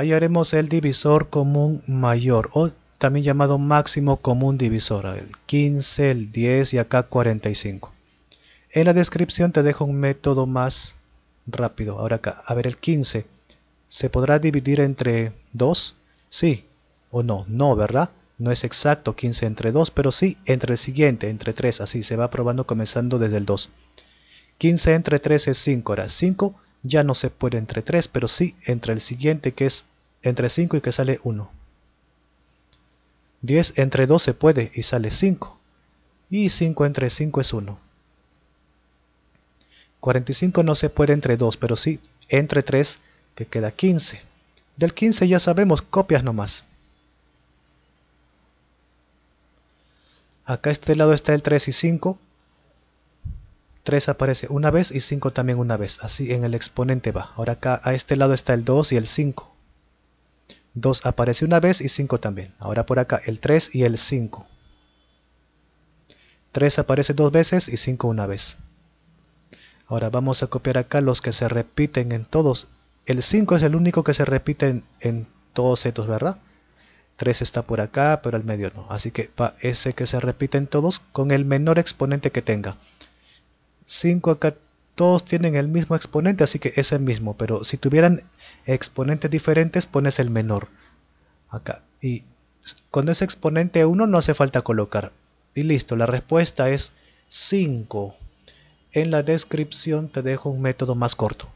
Ahí haremos el divisor común mayor o también llamado máximo común divisor, el 15, el 10 y acá 45. En la descripción te dejo un método más rápido. Ahora acá, a ver el 15. ¿Se podrá dividir entre 2? Sí o no, no, ¿verdad? No es exacto 15 entre 2, pero sí entre el siguiente, entre 3, así se va probando comenzando desde el 2. 15 entre 3 es 5, ahora 5 ya no se puede entre 3, pero sí entre el siguiente que es entre 5 y que sale 1. 10 entre 2 se puede y sale 5. Y 5 entre 5 es 1. 45 no se puede entre 2, pero sí entre 3 que queda 15. Del 15 ya sabemos, copias nomás. Acá este lado está el 3 y 5, 3 aparece una vez y 5 también una vez. Así en el exponente va. Ahora acá a este lado está el 2 y el 5. 2 aparece una vez y 5 también. Ahora por acá el 3 y el 5. 3 aparece dos veces y 5 una vez. Ahora vamos a copiar acá los que se repiten en todos. El 5 es el único que se repite en, todos estos, ¿verdad? 3 está por acá, pero el medio no. Así que va ese que se repite en todos con el menor exponente que tenga. 5 acá todos tienen el mismo exponente, así que es el mismo. Pero si tuvieran exponentes diferentes, pones el menor. Acá. Y cuando es exponente 1 no hace falta colocar. Y listo, la respuesta es 5. En la descripción te dejo un método más corto.